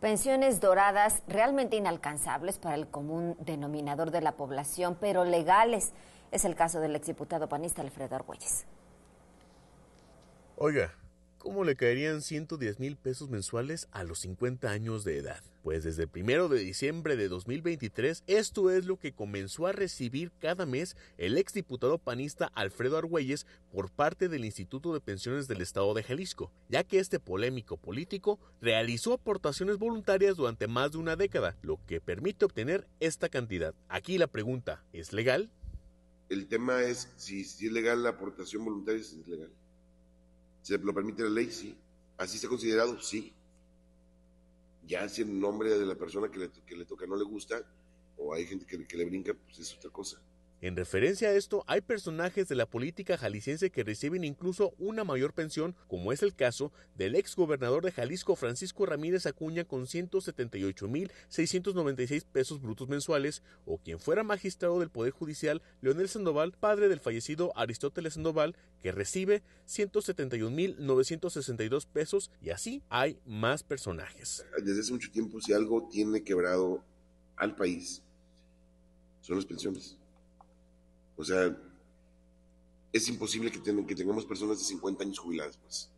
Pensiones doradas realmente inalcanzables para el común denominador de la población, pero legales. Es el caso del exdiputado panista Alfredo Argüelles. Oiga, ¿Cómo le caerían 110 mil pesos mensuales a los 50 años de edad? Pues desde el primero de diciembre de 2023, esto es lo que comenzó a recibir cada mes el exdiputado panista Alfredo Argüelles por parte del Instituto de Pensiones del Estado de Jalisco, ya que este polémico político realizó aportaciones voluntarias durante más de una década, lo que permite obtener esta cantidad. Aquí la pregunta, ¿es legal? El tema es si, si es legal la aportación voluntaria, si es legal. ¿Se lo permite la ley? Sí. ¿Así se ha considerado? Sí. Ya si el nombre de la persona que le, le toca no le gusta, o hay gente que le brinca, pues es otra cosa. En referencia a esto, hay personajes de la política jalisciense que reciben incluso una mayor pensión, como es el caso del ex gobernador de Jalisco Francisco Ramírez Acuña con 178.696 pesos brutos mensuales, o quien fuera magistrado del Poder Judicial Leonel Sandoval, padre del fallecido Aristóteles Sandoval, que recibe 171.962 pesos, y así hay más personajes. Desde hace mucho tiempo, si algo tiene quebrado al país, son las pensiones. O sea, es imposible que, que tengamos personas de 50 años jubiladas. Pues.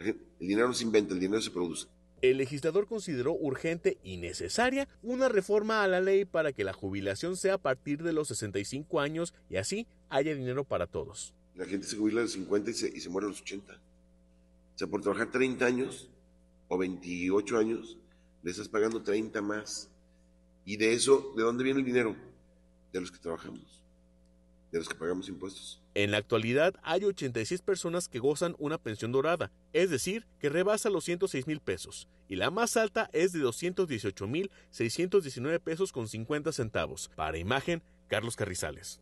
El dinero no se inventa, el dinero se produce. El legislador consideró urgente y necesaria una reforma a la ley para que la jubilación sea a partir de los 65 años y así haya dinero para todos. La gente se jubila a los 50 y se, y se muere a los 80. O sea, por trabajar 30 años o 28 años, le estás pagando 30 más. ¿Y de eso, de dónde viene el dinero? De los que trabajamos de los que pagamos impuestos. En la actualidad hay 86 personas que gozan una pensión dorada, es decir, que rebasa los 106 mil pesos, y la más alta es de 218 mil 619 pesos con 50 centavos. Para imagen, Carlos Carrizales.